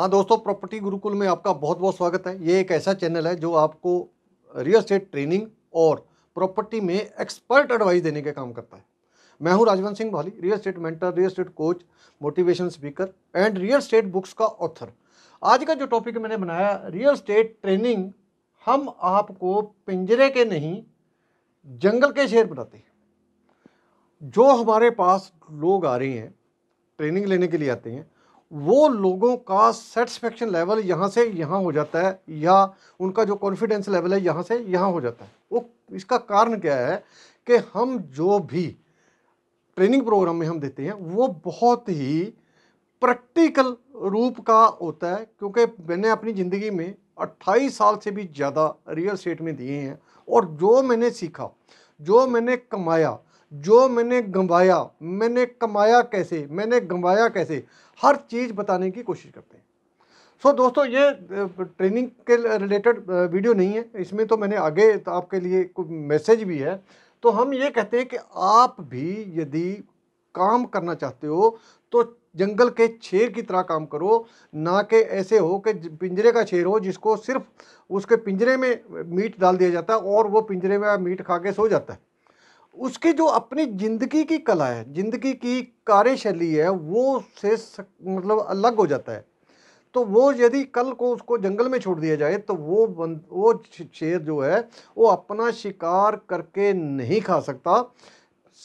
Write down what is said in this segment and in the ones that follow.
हाँ दोस्तों प्रॉपर्टी गुरुकुल में आपका बहुत बहुत स्वागत है ये एक ऐसा चैनल है जो आपको रियल स्टेट ट्रेनिंग और प्रॉपर्टी में एक्सपर्ट एडवाइस देने के काम करता है मैं हूँ Rajwant Singh Bhali real estate mentor real estate coach motivation speaker and real estate books का ऑथर आज का जो टॉपिक मैंने बनाया रियल स्टेट ट्रेनिंग हम आपको पिंजरे के नहीं जंगल के शेर बनाते जो हमारे पास लोग आ रहे हैं ट्रेनिंग लेने के लिए आते हैं वो लोगों का सेटिस्फेक्शन लेवल यहाँ से यहाँ हो जाता है या उनका जो कॉन्फिडेंस लेवल है यहाँ से यहाँ हो जाता है वो इसका कारण क्या है कि हम जो भी ट्रेनिंग प्रोग्राम में हम देते हैं वो बहुत ही प्रैक्टिकल रूप का होता है क्योंकि मैंने अपनी ज़िंदगी में 28 साल से भी ज़्यादा रियल स्टेट में दिए हैं और जो मैंने सीखा जो मैंने कमाया जो मैंने गंवाया मैंने कमाया कैसे मैंने गंवाया कैसे हर चीज़ बताने की कोशिश करते हैं सो so, दोस्तों ये ट्रेनिंग के रिलेटेड वीडियो नहीं है इसमें तो मैंने आगे तो आपके लिए कुछ मैसेज भी है तो हम ये कहते हैं कि आप भी यदि काम करना चाहते हो तो जंगल के शेर की तरह काम करो ना कि ऐसे हो कि पिंजरे का शेर हो जिसको सिर्फ उसके पिंजरे में मीट डाल दिया जाता है और वो पिंजरे में मीट खा के सो जाता है उसकी जो अपनी ज़िंदगी की कला है ज़िंदगी की कार्यशैली है वो से सक, मतलब अलग हो जाता है तो वो यदि कल को उसको जंगल में छोड़ दिया जाए तो वो बंद वो शेर जो है वो अपना शिकार करके नहीं खा सकता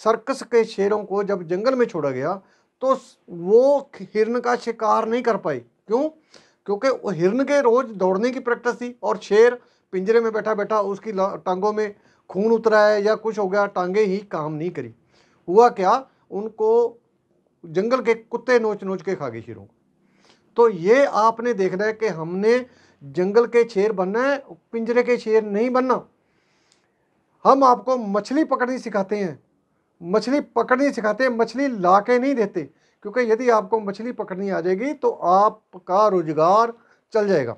सर्कस के शेरों को जब जंगल में छोड़ा गया तो वो हिरण का शिकार नहीं कर पाई क्यों क्योंकि हिरण के रोज़ दौड़ने की प्रैक्टिस थी और शेर पिंजरे में बैठा बैठा उसकी टांगों में खून उतरा है या कुछ हो गया टांगे ही काम नहीं करी हुआ क्या उनको जंगल के कुत्ते नोच नोच के खा गए शेरों तो ये आपने देखना है कि हमने जंगल के शेर बनना है पिंजरे के शेर नहीं बनना हम आपको मछली पकड़नी सिखाते हैं मछली पकड़नी सिखाते हैं मछली ला के नहीं देते क्योंकि यदि आपको मछली पकड़नी आ जाएगी तो आपका रोज़गार चल जाएगा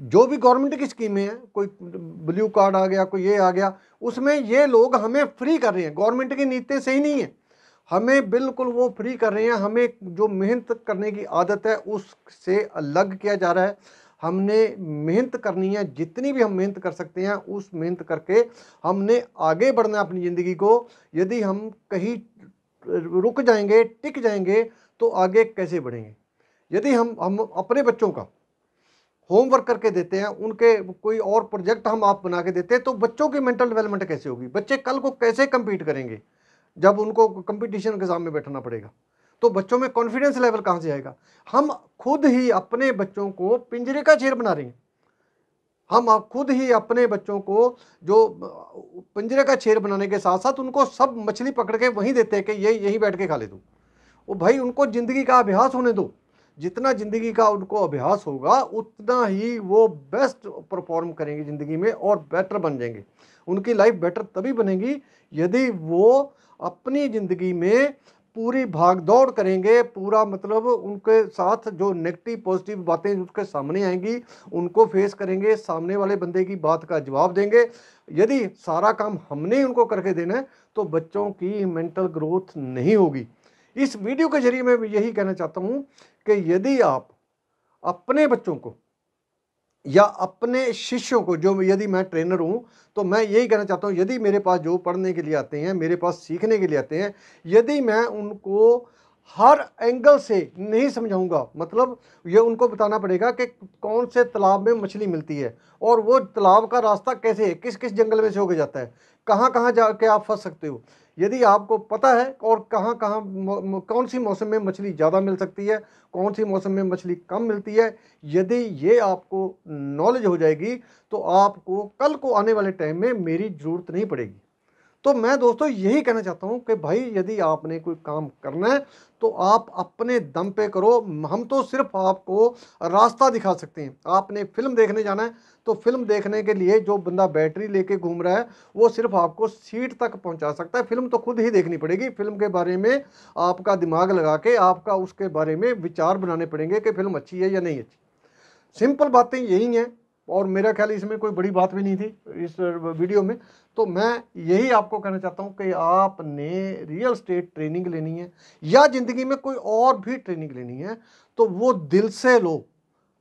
जो भी गवर्नमेंट की स्कीमें हैं कोई ब्लू कार्ड आ गया कोई ये आ गया उसमें ये लोग हमें फ्री कर रहे हैं गवर्नमेंट की नीति सही नहीं है हमें बिल्कुल वो फ्री कर रहे हैं हमें जो मेहनत करने की आदत है उससे अलग किया जा रहा है हमने मेहनत करनी है जितनी भी हम मेहनत कर सकते हैं उस मेहनत करके हमने आगे बढ़ना है अपनी ज़िंदगी को यदि हम कहीं रुक जाएंगे टिक जाएंगे तो आगे कैसे बढ़ेंगे यदि हम हम अपने बच्चों का होमवर्क करके देते हैं उनके कोई और प्रोजेक्ट हम आप बना के देते हैं तो बच्चों की मेंटल डेवलपमेंट कैसे होगी बच्चे कल को कैसे कम्पीट करेंगे जब उनको कंपटीशन के सामने बैठना पड़ेगा तो बच्चों में कॉन्फिडेंस लेवल कहाँ से आएगा हम खुद ही अपने बच्चों को पिंजरे का चेयर बना रहे हैं हम खुद ही अपने बच्चों को जो पिंजरे का छेर बनाने के साथ साथ उनको सब मछली पकड़ के वहीं देते हैं कि ये यहीं बैठ के खा ले तू वो भाई उनको ज़िंदगी का अभ्यास होने दो जितना ज़िंदगी का उनको अभ्यास होगा उतना ही वो बेस्ट परफॉर्म करेंगे ज़िंदगी में और बेटर बन जाएंगे उनकी लाइफ बेटर तभी बनेगी यदि वो अपनी ज़िंदगी में पूरी भाग दौड़ करेंगे पूरा मतलब उनके साथ जो नेगेटिव पॉजिटिव बातें उसके सामने आएंगी उनको फेस करेंगे सामने वाले बंदे की बात का जवाब देंगे यदि सारा काम हमने उनको करके देना है तो बच्चों की मेंटल ग्रोथ नहीं होगी इस वीडियो के जरिए मैं यही कहना चाहता हूँ कि यदि आप अपने बच्चों को या अपने शिष्यों को जो यदि मैं ट्रेनर हूँ तो मैं यही कहना चाहता हूँ यदि मेरे पास जो पढ़ने के लिए आते हैं मेरे पास सीखने के लिए आते हैं यदि मैं उनको हर एंगल से नहीं समझाऊंगा मतलब ये उनको बताना पड़ेगा कि कौन से तालाब में मछली मिलती है और वो तालाब का रास्ता कैसे है किस किस जंगल में से होकर जाता है कहाँ कहाँ जा आप फंस सकते हो यदि आपको पता है और कहाँ कहाँ कौन सी मौसम में मछली ज़्यादा मिल सकती है कौन सी मौसम में मछली कम मिलती है यदि ये आपको नॉलेज हो जाएगी तो आपको कल को आने वाले टाइम में मेरी ज़रूरत नहीं पड़ेगी तो मैं दोस्तों यही कहना चाहता हूँ कि भाई यदि आपने कोई काम करना है तो आप अपने दम पे करो हम तो सिर्फ आपको रास्ता दिखा सकते हैं आपने फिल्म देखने जाना है तो फिल्म देखने के लिए जो बंदा बैटरी लेके घूम रहा है वो सिर्फ आपको सीट तक पहुंचा सकता है फिल्म तो खुद ही देखनी पड़ेगी फिल्म के बारे में आपका दिमाग लगा के आपका उसके बारे में विचार बनाने पड़ेंगे कि फिल्म अच्छी है या नहीं अच्छी सिंपल बातें यही हैं और मेरा ख्याल इसमें कोई बड़ी बात भी नहीं थी इस वीडियो में तो मैं यही आपको कहना चाहता हूँ कि आपने रियल स्टेट ट्रेनिंग लेनी है या ज़िंदगी में कोई और भी ट्रेनिंग लेनी है तो वो दिल से लो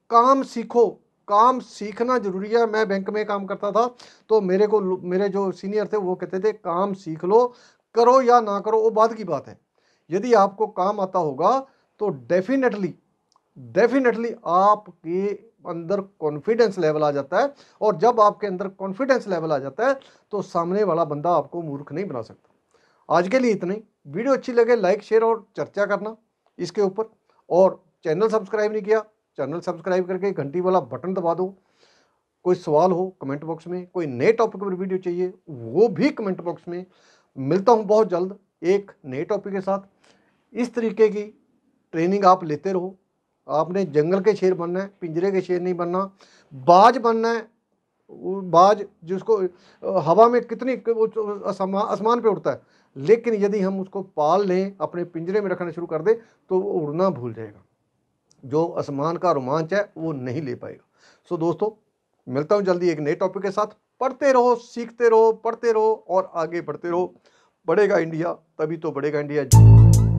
काम सीखो काम सीखना ज़रूरी है मैं बैंक में काम करता था तो मेरे को मेरे जो सीनियर थे वो कहते थे काम सीख लो करो या ना करो वो बाद की बात है यदि आपको काम आता होगा तो डेफिनेटली डेफिनेटली आपके अंदर कॉन्फिडेंस लेवल आ जाता है और जब आपके अंदर कॉन्फिडेंस लेवल आ जाता है तो सामने वाला बंदा आपको मूर्ख नहीं बना सकता आज के लिए इतना ही वीडियो अच्छी लगे लाइक शेयर और चर्चा करना इसके ऊपर और चैनल सब्सक्राइब नहीं किया चैनल सब्सक्राइब करके घंटी वाला बटन दबा दो कोई सवाल हो कमेंट बॉक्स में कोई नए टॉपिक पर वीडियो चाहिए वो भी कमेंट बॉक्स में मिलता हूँ बहुत जल्द एक नए टॉपिक के साथ इस तरीके की ट्रेनिंग आप लेते रहो आपने जंगल के शेर बनना है पिंजरे के शेर नहीं बनना बाज बनना है बाज जिसको हवा में कितनी तो आसमान पे उड़ता है लेकिन यदि हम उसको पाल लें अपने पिंजरे में रखना शुरू कर दें तो वो उड़ना भूल जाएगा जो आसमान का रोमांच है वो नहीं ले पाएगा सो दोस्तों मिलता हूँ जल्दी एक नए टॉपिक के साथ पढ़ते रहो सीखते रहो पढ़ते रहो और आगे बढ़ते रहो बढ़ेगा इंडिया तभी तो बढ़ेगा इंडिया